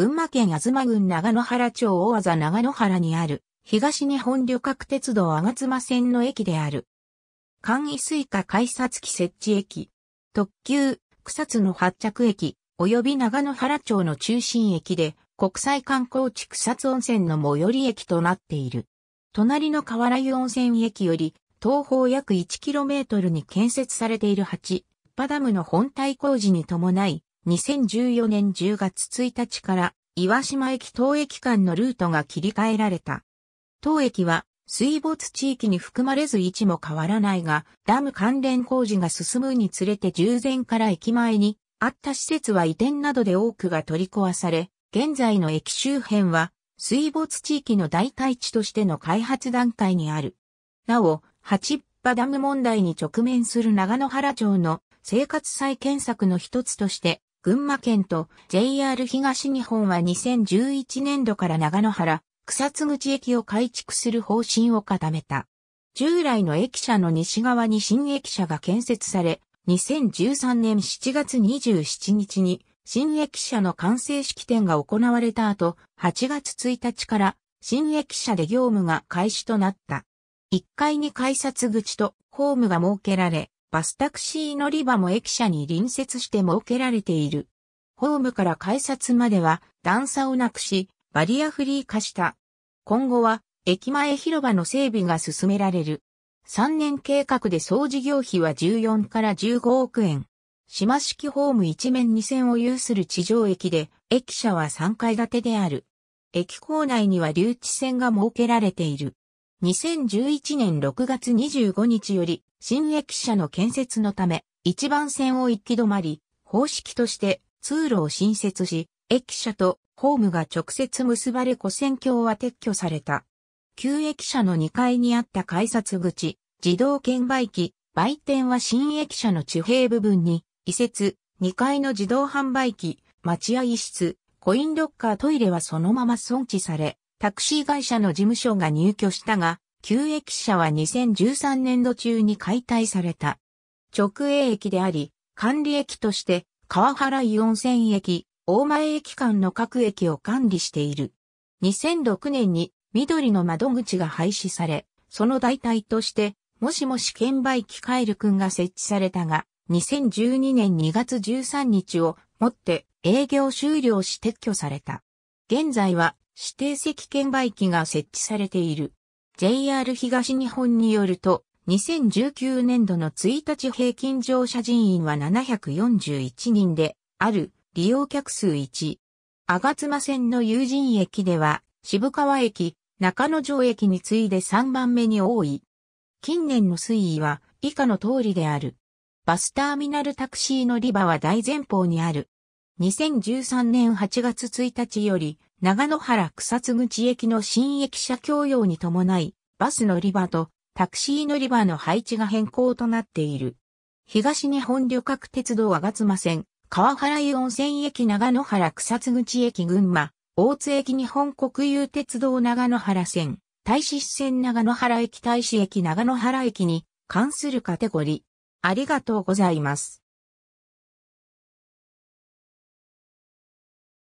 群馬県吾妻郡長野原町大和長野原にある、東日本旅客鉄道吾妻線の駅である。簡易スイカ改札機設置駅、特急、草津の発着駅、及び長野原町の中心駅で、国際観光地草津温泉の最寄り駅となっている。隣の河原湯温泉駅より、東方約 1km に建設されている8、パダムの本体工事に伴い、2014年10月1日から岩島駅当駅間のルートが切り替えられた。当駅は水没地域に含まれず位置も変わらないが、ダム関連工事が進むにつれて従前から駅前にあった施設は移転などで多くが取り壊され、現在の駅周辺は水没地域の代替地としての開発段階にある。なお、八っ端ダム問題に直面する長野原町の生活再建策の一つとして、群馬県と JR 東日本は2011年度から長野原、草津口駅を改築する方針を固めた。従来の駅舎の西側に新駅舎が建設され、2013年7月27日に新駅舎の完成式典が行われた後、8月1日から新駅舎で業務が開始となった。1階に改札口とホームが設けられ、バスタクシー乗り場も駅舎に隣接して設けられている。ホームから改札までは段差をなくし、バリアフリー化した。今後は駅前広場の整備が進められる。3年計画で総事業費は14から15億円。島式ホーム一面2線を有する地上駅で、駅舎は3階建てである。駅構内には留置線が設けられている。2011年6月25日より、新駅舎の建設のため、一番線を行き止まり、方式として通路を新設し、駅舎とホームが直接結ばれ古線橋は撤去された。旧駅舎の2階にあった改札口、自動券売機、売店は新駅舎の地平部分に、移設、2階の自動販売機、待合室、コインロッカートイレはそのまま存置され、タクシー会社の事務所が入居したが、旧駅舎は2013年度中に解体された。直営駅であり、管理駅として、川原湯温泉駅、大前駅間の各駅を管理している。2006年に緑の窓口が廃止され、その代替として、もしもし券売機カエルくんが設置されたが、2012年2月13日をもって営業終了し撤去された。現在は指定席券売機が設置されている。JR 東日本によると、2019年度の1日平均乗車人員は741人で、ある利用客数1。つ妻線の友人駅では、渋川駅、中野城駅に次いで3番目に多い。近年の推移は以下の通りである。バスターミナルタクシー乗り場は大前方にある。2013年8月1日より長野原草津口駅の新駅舎供用に伴い、バス乗り場とタクシー乗り場の配置が変更となっている。東日本旅客鉄道吾妻線、川原湯温泉駅長野原草津口駅群馬、大津駅日本国有鉄道長野原線、大使線長野原駅大使駅長野原駅に関するカテゴリー。ありがとうございます。